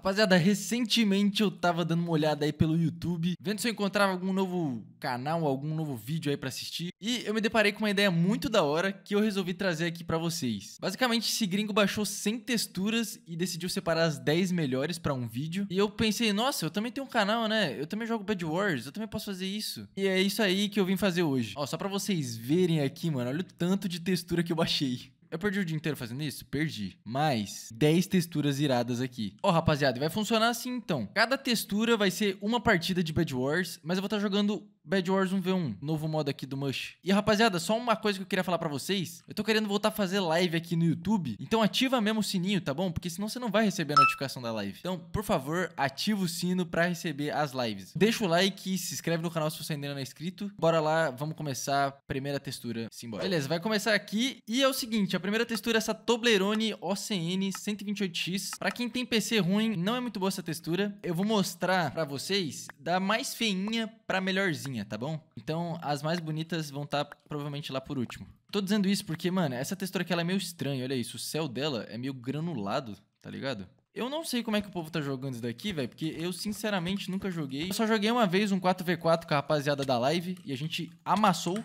Rapaziada, recentemente eu tava dando uma olhada aí pelo YouTube, vendo se eu encontrava algum novo canal, algum novo vídeo aí para assistir, e eu me deparei com uma ideia muito da hora que eu resolvi trazer aqui para vocês. Basicamente, esse gringo baixou 100 texturas e decidiu separar as 10 melhores para um vídeo, e eu pensei, nossa, eu também tenho um canal, né? Eu também jogo Bad Wars, eu também posso fazer isso. E é isso aí que eu vim fazer hoje. Ó, só para vocês verem aqui, mano, olha o tanto de textura que eu baixei. Eu perdi o dia inteiro fazendo isso? Perdi. Mas 10 texturas iradas aqui. Ó, oh, rapaziada, vai funcionar assim então. Cada textura vai ser uma partida de Bad Wars, mas eu vou estar tá jogando Bad Wars 1v1, novo modo aqui do Mush. E rapaziada, só uma coisa que eu queria falar para vocês. Eu tô querendo voltar a fazer live aqui no YouTube, então ativa mesmo o sininho, tá bom? Porque senão você não vai receber a notificação da live. Então, por favor, ativa o sino para receber as lives. Deixa o like, se inscreve no canal se você ainda não é inscrito. Bora lá, vamos começar a primeira textura, simbora. Beleza, vai começar aqui e é o seguinte, a primeira textura é essa Toblerone OCN 128X. Para quem tem PC ruim, não é muito boa essa textura. Eu vou mostrar para vocês da mais feinha para melhorzinha tá bom? Então, as mais bonitas vão estar tá, provavelmente lá por último. Tô dizendo isso porque, mano, essa textura aqui ela é meio estranha, olha isso. O céu dela é meio granulado, tá ligado? Eu não sei como é que o povo tá jogando isso daqui, velho, porque eu sinceramente nunca joguei. Eu só joguei uma vez um 4v4 com a rapaziada da live e a gente amassou.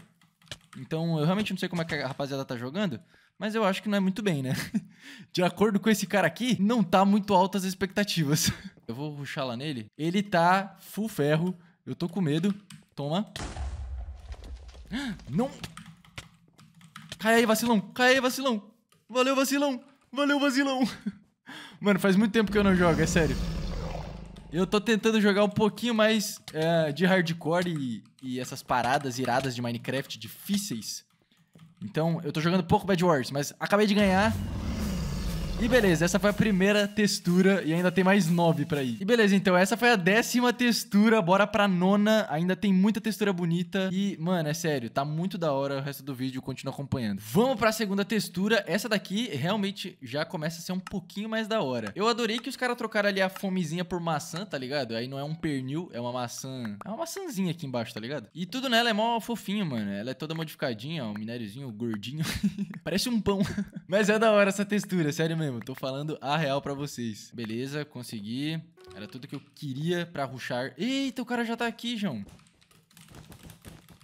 Então, eu realmente não sei como é que a rapaziada tá jogando, mas eu acho que não é muito bem, né? De acordo com esse cara aqui, não tá muito altas as expectativas. Eu vou ruxar lá nele. Ele tá full ferro. Eu tô com medo. Toma. Não. Cai aí, vacilão. Cai aí, vacilão. Valeu, vacilão. Valeu, vacilão. Mano, faz muito tempo que eu não jogo, é sério. Eu tô tentando jogar um pouquinho mais é, de hardcore e, e, essas paradas iradas de Minecraft difíceis. Então, eu tô jogando pouco Bad Wars, mas acabei de ganhar e beleza, essa foi a primeira textura e ainda tem mais nove pra ir. E beleza, então essa foi a décima textura, bora pra nona. Ainda tem muita textura bonita e, mano, é sério, tá muito da hora o resto do vídeo, continua acompanhando. Vamos pra segunda textura, essa daqui realmente já começa a ser um pouquinho mais da hora. Eu adorei que os caras trocaram ali a fomezinha por maçã, tá ligado? Aí não é um pernil, é uma maçã, é uma maçãzinha aqui embaixo, tá ligado? E tudo nela é mó fofinho, mano, ela é toda modificadinha, ó, um minériozinho gordinho, parece um pão. Mas é da hora essa textura, sério mesmo mesmo, tô falando a real pra vocês. Beleza, consegui. Era tudo que eu queria pra ruxar. Eita, o cara já tá aqui, João.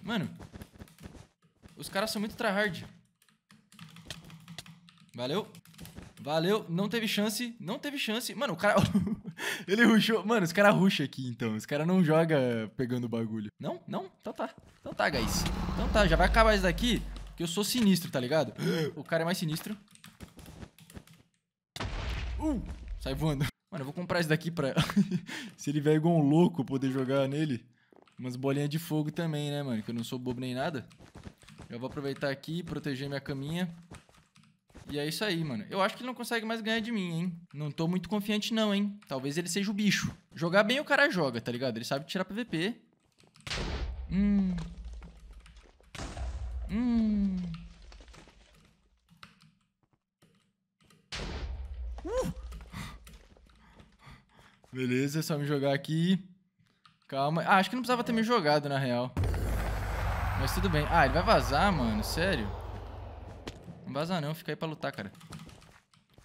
Mano, os caras são muito tryhard. Valeu. Valeu, não teve chance, não teve chance. Mano, o cara... Ele ruxou. Mano, os caras ruxam aqui, então. Os caras não joga pegando o bagulho. Não? Não? Então tá. Então tá, guys. Então tá, já vai acabar isso daqui, que eu sou sinistro, tá ligado? O cara é mais sinistro. Uh, sai voando. Mano, eu vou comprar esse daqui pra... Se ele vier igual um louco, poder jogar nele. Umas bolinhas de fogo também, né, mano? Que eu não sou bobo nem nada. Eu vou aproveitar aqui, proteger minha caminha. E é isso aí, mano. Eu acho que ele não consegue mais ganhar de mim, hein? Não tô muito confiante não, hein? Talvez ele seja o bicho. Jogar bem o cara joga, tá ligado? Ele sabe tirar PVP. Hum... Hum... Uh! Beleza, é só me jogar aqui. Calma. Ah, acho que não precisava ter me jogado, na real. Mas tudo bem. Ah, ele vai vazar, mano. Sério? Não vazar não. Fica aí pra lutar, cara.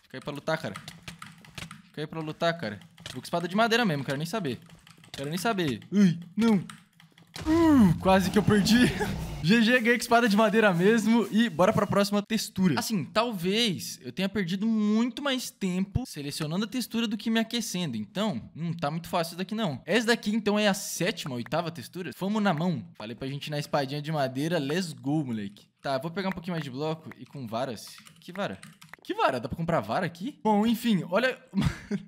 Fica aí pra lutar, cara. Fica aí pra lutar, cara. Vou com espada de madeira mesmo. Quero nem saber. Quero nem saber. Ui, não. Uh, quase que eu perdi. GG, é ganhei espada de madeira mesmo e bora pra próxima textura. Assim, talvez eu tenha perdido muito mais tempo selecionando a textura do que me aquecendo, então não hum, tá muito fácil isso daqui não. Essa daqui então é a sétima, oitava textura. Fomos na mão. Falei pra gente na espadinha de madeira, let's go, moleque. Tá, vou pegar um pouquinho mais de bloco e com varas. Que vara? Que vara? Dá pra comprar vara aqui? Bom, enfim, olha...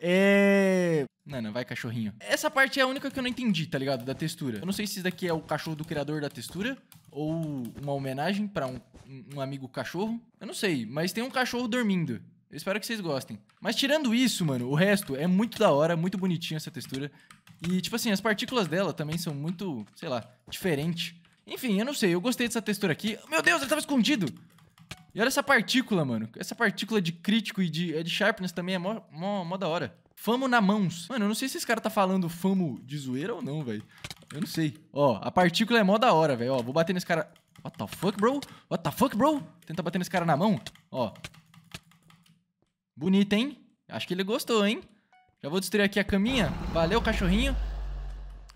é não vai cachorrinho. Essa parte é a única que eu não entendi, tá ligado? Da textura. Eu não sei se isso daqui é o cachorro do criador da textura ou uma homenagem para um, um amigo cachorro. Eu não sei, mas tem um cachorro dormindo. Eu espero que vocês gostem. Mas tirando isso, mano, o resto é muito da hora, muito bonitinho essa textura. E, tipo assim, as partículas dela também são muito, sei lá, diferente. Enfim, eu não sei, eu gostei dessa textura aqui. Meu Deus, ele tava escondido! E olha essa partícula, mano. Essa partícula de crítico e de, é de sharpness também é mó, mó, mó da hora. Famo na mãos. Mano, eu não sei se esse cara tá falando famo de zoeira ou não, velho. Eu não sei. Ó, a partícula é mó da hora, velho. Ó, vou bater nesse cara... What the fuck, bro? What the fuck, bro? Tenta bater nesse cara na mão. Ó. Bonito, hein? Acho que ele gostou, hein? Já vou destruir aqui a caminha. Valeu, cachorrinho.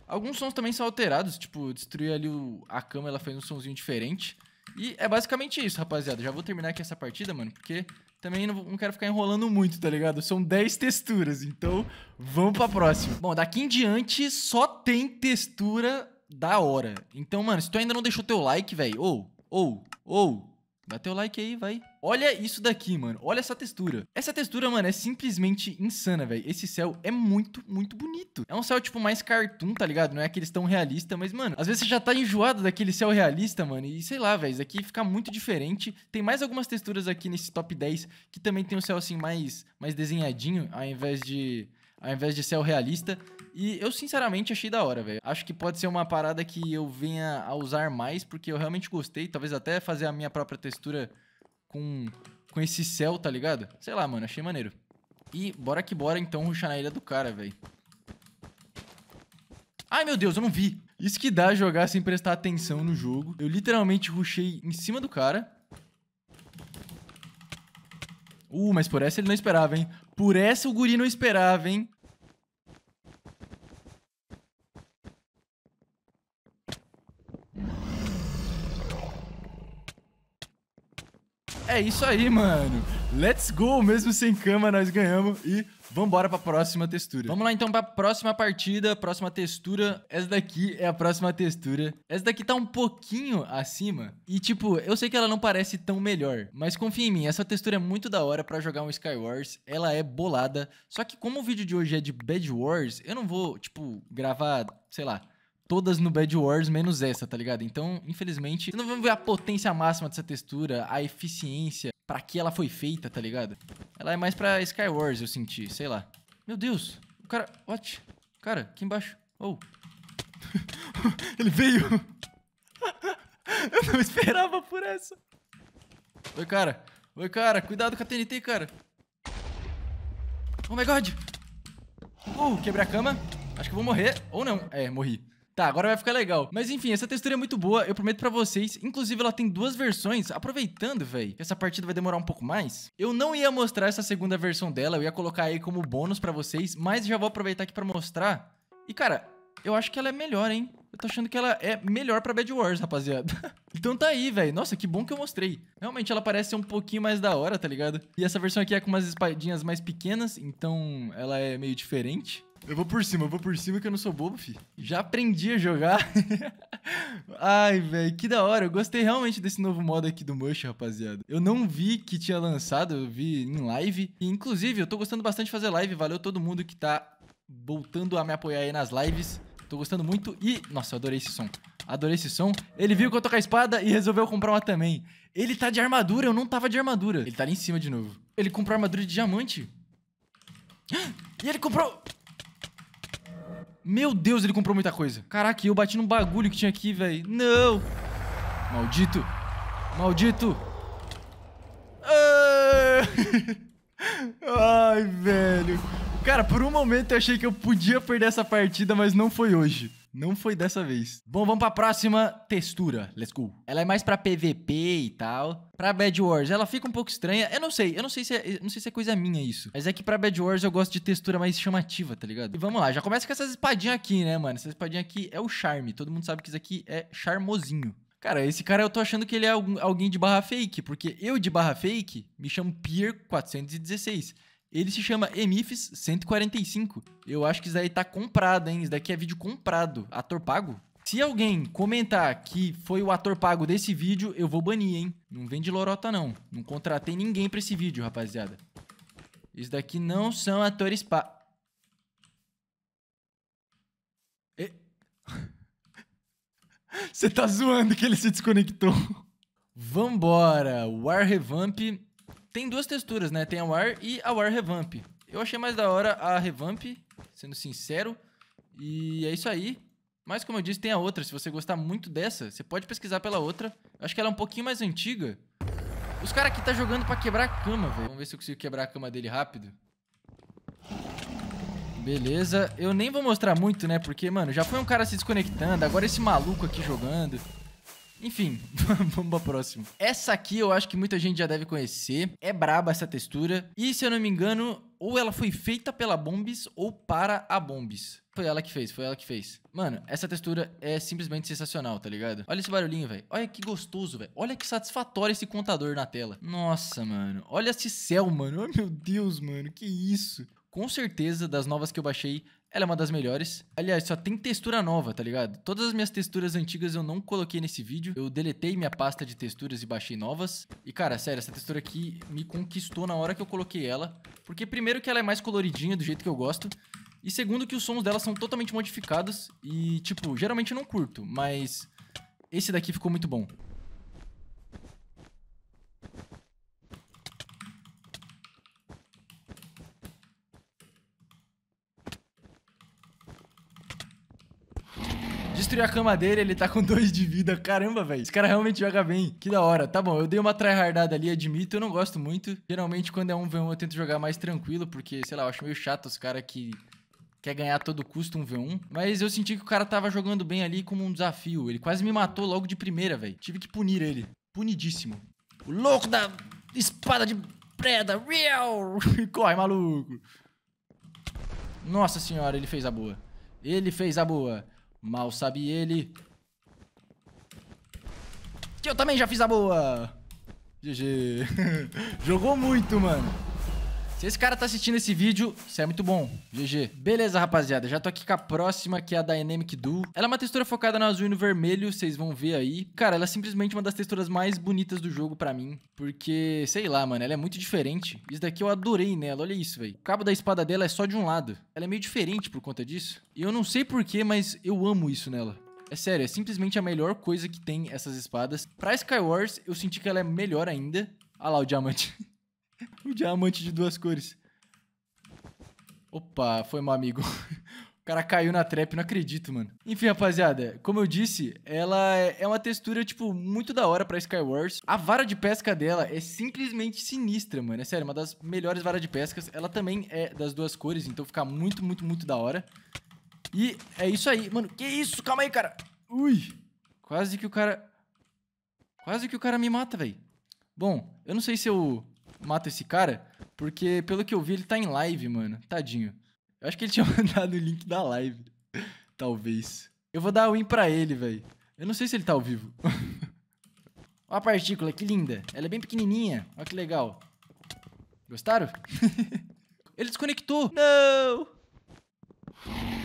Alguns sons também são alterados. Tipo, destruir ali o... a cama, ela fez um sonzinho diferente. E é basicamente isso, rapaziada. Já vou terminar aqui essa partida, mano, porque também não, não, quero ficar enrolando muito, tá ligado? São 10 texturas, então vamos pra próxima. Bom, daqui em diante só tem textura da hora. Então, mano, se tu ainda não deixou teu like, velho, ou, ou, ou, Dá teu like aí, vai. Olha isso daqui, mano. Olha essa textura. Essa textura, mano, é simplesmente insana, velho. Esse céu é muito, muito bonito. É um céu, tipo, mais cartoon, tá ligado? Não é aqueles tão realista, mas, mano, às vezes você já tá enjoado daquele céu realista, mano. E sei lá, velho, isso aqui fica muito diferente. Tem mais algumas texturas aqui nesse top 10 que também tem um céu, assim, mais, mais desenhadinho, ao invés de, ao invés de céu realista. E eu, sinceramente, achei da hora, velho. Acho que pode ser uma parada que eu venha a usar mais, porque eu realmente gostei. Talvez até fazer a minha própria textura com, com esse céu, tá ligado? Sei lá, mano, achei maneiro. E bora que bora, então, ruxar na ilha do cara, velho. Ai, meu Deus, eu não vi. Isso que dá jogar sem prestar atenção no jogo. Eu literalmente ruxei em cima do cara. Uh, mas por essa ele não esperava, hein? Por essa o guri não esperava, hein? É isso aí, mano. Let's go, mesmo sem cama nós ganhamos e vambora pra próxima textura. Vamos lá então pra próxima partida, próxima textura. Essa daqui é a próxima textura. Essa daqui tá um pouquinho acima e tipo, eu sei que ela não parece tão melhor, mas confia em mim, essa textura é muito da hora pra jogar um Skywars, ela é bolada. Só que como o vídeo de hoje é de Bed Wars, eu não vou, tipo, gravar, sei lá, todas no Bad Wars, menos essa, tá ligado? Então, infelizmente, não vamos ver a potência máxima dessa textura, a eficiência, para que ela foi feita, tá ligado? Ela é mais pra Skywars, eu senti, sei lá. Meu Deus, o cara... What? Cara, aqui embaixo. Oh. Ele veio. eu não esperava por essa. Oi, cara. Oi, cara. Cuidado com a TNT, cara. Oh, my God. Oh, quebrei a cama. Acho que eu vou morrer. Ou não. É, morri. Tá, agora vai ficar legal. Mas enfim, essa textura é muito boa, eu prometo pra vocês. Inclusive, ela tem duas versões. Aproveitando, velho, essa partida vai demorar um pouco mais. Eu não ia mostrar essa segunda versão dela, eu ia colocar aí como bônus pra vocês, mas já vou aproveitar aqui pra mostrar. E, cara, eu acho que ela é melhor, hein? Eu tô achando que ela é melhor pra Bad Wars, rapaziada. então tá aí, velho. Nossa, que bom que eu mostrei. Realmente ela parece ser um pouquinho mais da hora, tá ligado? E essa versão aqui é com umas espadinhas mais pequenas, então ela é meio diferente. Eu vou por cima, eu vou por cima que eu não sou bobo, fi. Já aprendi a jogar. Ai, velho, que da hora. Eu gostei realmente desse novo modo aqui do Mush, rapaziada. Eu não vi que tinha lançado, eu vi em live. E, inclusive, eu tô gostando bastante de fazer live. Valeu todo mundo que tá voltando a me apoiar aí nas lives. Tô gostando muito e... Nossa, eu adorei esse som. Adorei esse som. Ele viu que eu tô com a espada e resolveu comprar uma também. Ele tá de armadura, eu não tava de armadura. Ele tá ali em cima de novo. Ele comprou armadura de diamante. E ele comprou... Meu Deus, ele comprou muita coisa. Caraca, eu bati num bagulho que tinha aqui, velho. Não! Maldito! Maldito! Ah. Ai, velho. Cara, por um momento eu achei que eu podia perder essa partida, mas não foi hoje. Não foi dessa vez. Bom, vamos pra próxima textura. Let's go. Ela é mais pra PVP e tal. Pra Bad Wars, ela fica um pouco estranha. Eu não sei, eu não sei se é, não sei se é coisa minha isso. Mas é que pra Bad Wars eu gosto de textura mais chamativa, tá ligado? E vamos lá, já começa com essas espadinhas aqui, né, mano? Essa espadinha aqui é o charme. Todo mundo sabe que isso aqui é charmosinho. Cara, esse cara eu tô achando que ele é algum, alguém de barra fake, porque eu de barra fake me chamo Pier 416. Ele se chama Emifis 145. Eu acho que isso daí tá comprado, hein? Isso daqui é vídeo comprado. Ator pago? Se alguém comentar que foi o ator pago desse vídeo, eu vou banir, hein? Não vem de lorota, não. Não contratei ninguém pra esse vídeo, rapaziada. Isso daqui não são atores pa... E... Você tá zoando que ele se desconectou. Vambora. War Revamp tem duas texturas, né? Tem a War e a War Revamp. Eu achei mais da hora a Revamp, sendo sincero. E é isso aí. Mas como eu disse, tem a outra. Se você gostar muito dessa, você pode pesquisar pela outra. Acho que ela é um pouquinho mais antiga. Os caras aqui tá jogando pra quebrar a cama, velho. Vamos ver se eu consigo quebrar a cama dele rápido. Beleza. Eu nem vou mostrar muito, né? Porque, mano, já foi um cara se desconectando. Agora esse maluco aqui jogando. Enfim, vamos pra próxima. Essa aqui eu acho que muita gente já deve conhecer. É braba essa textura. E se eu não me engano, ou ela foi feita pela Bombis ou para a Bombis. Foi ela que fez, foi ela que fez. Mano, essa textura é simplesmente sensacional, tá ligado? Olha esse barulhinho, velho. Olha que gostoso, velho. Olha que satisfatório esse contador na tela. Nossa, mano. Olha esse céu, mano. Ai, meu Deus, mano. Que isso. Com certeza, das novas que eu baixei, ela é uma das melhores. Aliás, só tem textura nova, tá ligado? Todas as minhas texturas antigas eu não coloquei nesse vídeo. Eu deletei minha pasta de texturas e baixei novas. E, cara, sério, essa textura aqui me conquistou na hora que eu coloquei ela. Porque, primeiro, que ela é mais coloridinha, do jeito que eu gosto. E segundo que os sons dela são totalmente modificados e, tipo, geralmente eu não curto, mas esse daqui ficou muito bom. destruí a cama dele, ele tá com dois de vida. Caramba, velho. Esse cara realmente joga bem. Que da hora. Tá bom, eu dei uma tryhardada ali, admito. Eu não gosto muito. Geralmente, quando é um v 1 eu tento jogar mais tranquilo, porque, sei lá, eu acho meio chato os caras que quer ganhar a todo custo um V1. Mas eu senti que o cara tava jogando bem ali como um desafio. Ele quase me matou logo de primeira, velho. Tive que punir ele. Punidíssimo. O louco da espada de preda. Real! Corre, maluco. Nossa senhora, ele fez a boa. Ele fez a boa. Mal sabe ele. Que eu também já fiz a boa. GG. Jogou muito, mano. Se esse cara tá assistindo esse vídeo, isso é muito bom. GG. Beleza, rapaziada. Já tô aqui com a próxima, que é a Dynamic Duo. Ela é uma textura focada no azul e no vermelho, vocês vão ver aí. Cara, ela é simplesmente uma das texturas mais bonitas do jogo pra mim. Porque, sei lá, mano, ela é muito diferente. Isso daqui eu adorei nela, olha isso, velho. O cabo da espada dela é só de um lado. Ela é meio diferente por conta disso. E eu não sei porquê, mas eu amo isso nela. É sério, é simplesmente a melhor coisa que tem essas espadas. Pra Skywars, eu senti que ela é melhor ainda. Olha lá o diamante. o diamante de duas cores. Opa, foi meu amigo. O cara caiu na trap, não acredito, mano. Enfim, rapaziada, como eu disse, ela é, é uma textura, tipo, muito da hora pra Skywars. A vara de pesca dela é simplesmente sinistra, mano. É sério, uma das melhores varas de pescas. Ela também é das duas cores, então fica muito, muito, muito da hora. E é isso aí. Mano, que isso? Calma aí, cara. Ui. Quase que o cara... Quase que o cara me mata, velho. Bom, eu não sei se eu Mato esse cara, porque pelo que eu vi, ele tá em live, mano. Tadinho. Eu acho que ele tinha mandado o link da live. Talvez. Eu vou dar win pra ele, velho. Eu não sei se ele tá ao vivo. Olha a partícula, que linda. Ela é bem pequenininha. Olha que legal. Gostaram? ele desconectou. Não!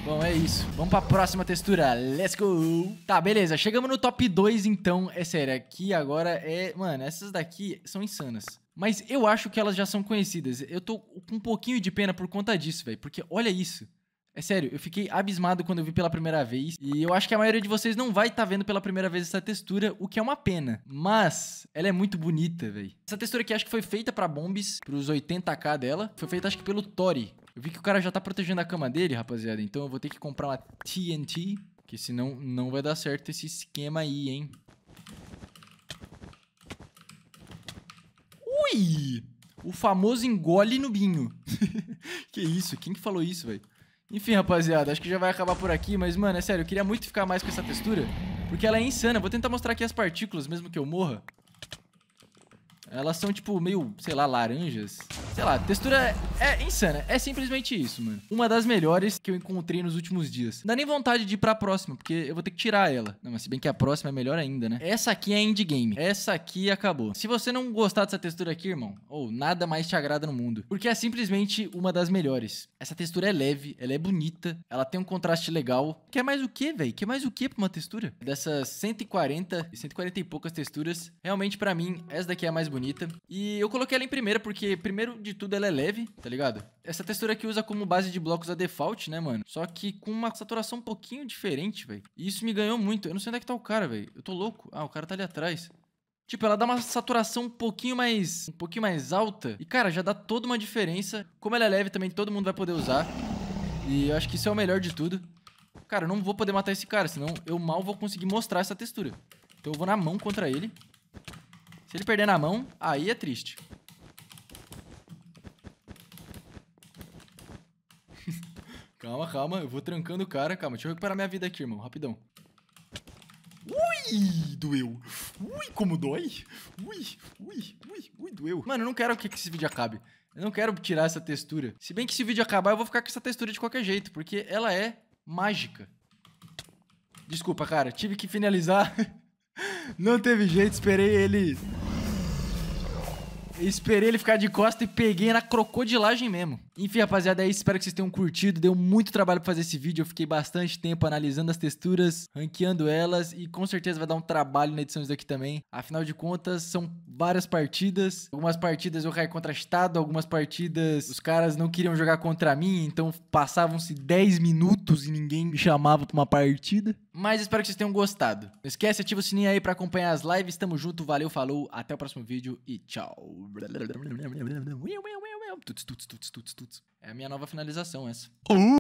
Bom, é isso. Vamos pra próxima textura. Let's go! Tá, beleza. Chegamos no top 2, então. É sério, aqui agora é... Mano, essas daqui são insanas. Mas eu acho que elas já são conhecidas. Eu tô com um pouquinho de pena por conta disso, velho. Porque olha isso. É sério, eu fiquei abismado quando eu vi pela primeira vez. E eu acho que a maioria de vocês não vai estar tá vendo pela primeira vez essa textura, o que é uma pena. Mas ela é muito bonita, velho. Essa textura aqui acho que foi feita pra bombes, pros 80k dela. Foi feita acho que pelo Tori. Eu vi que o cara já tá protegendo a cama dele, rapaziada. Então eu vou ter que comprar uma TNT, que senão não vai dar certo esse esquema aí, hein. O famoso engole no binho. que isso? Quem que falou isso, velho? Enfim, rapaziada, acho que já vai acabar por aqui, mas, mano, é sério, eu queria muito ficar mais com essa textura, porque ela é insana. Vou tentar mostrar aqui as partículas, mesmo que eu morra. Elas são, tipo, meio, sei lá, laranjas sei lá, textura é, é insana. É simplesmente isso, mano. Uma das melhores que eu encontrei nos últimos dias. Não dá nem vontade de ir pra próxima, porque eu vou ter que tirar ela. Não, mas se bem que a próxima é melhor ainda, né? Essa aqui é indie game. Essa aqui acabou. Se você não gostar dessa textura aqui, irmão, ou oh, nada mais te agrada no mundo. Porque é simplesmente uma das melhores. Essa textura é leve, ela é bonita, ela tem um contraste legal. Quer mais o que, velho? Quer mais o que pra uma textura? Dessas 140 e 140 e poucas texturas, realmente para mim, essa daqui é a mais bonita. E eu coloquei ela em primeira porque, primeiro de de tudo, ela é leve, tá ligado? Essa textura aqui usa como base de blocos a default, né, mano? Só que com uma saturação um pouquinho diferente, velho. E isso me ganhou muito. Eu não sei onde é que tá o cara, velho. Eu tô louco. Ah, o cara tá ali atrás. Tipo, ela dá uma saturação um pouquinho mais... Um pouquinho mais alta. E, cara, já dá toda uma diferença. Como ela é leve também, todo mundo vai poder usar. E eu acho que isso é o melhor de tudo. Cara, eu não vou poder matar esse cara, senão eu mal vou conseguir mostrar essa textura. Então eu vou na mão contra ele. Se ele perder na mão, aí é triste. Calma, calma. Eu vou trancando o cara. Calma, deixa eu recuperar minha vida aqui, irmão. Rapidão. Ui, doeu. Ui, como dói. Ui, ui, ui, ui, doeu. Mano, eu não quero que esse vídeo acabe. Eu não quero tirar essa textura. Se bem que esse vídeo acabar, eu vou ficar com essa textura de qualquer jeito, porque ela é mágica. Desculpa, cara. Tive que finalizar. não teve jeito, esperei ele... Esperei ele ficar de costa e peguei na crocodilagem mesmo. Enfim, rapaziada, é isso. Espero que vocês tenham curtido. Deu muito trabalho pra fazer esse vídeo. Eu fiquei bastante tempo analisando as texturas, ranqueando elas e com certeza vai dar um trabalho na edição disso aqui também. Afinal de contas, são várias partidas. Algumas partidas eu caí contrastado, algumas partidas os caras não queriam jogar contra mim, então passavam-se 10 minutos e ninguém me chamava pra uma partida. Mas espero que vocês tenham gostado. Não esquece, ativa o sininho aí para acompanhar as lives. Tamo junto, valeu, falou, até o próximo vídeo e tchau. Putz, é a minha nova finalização essa. Uh!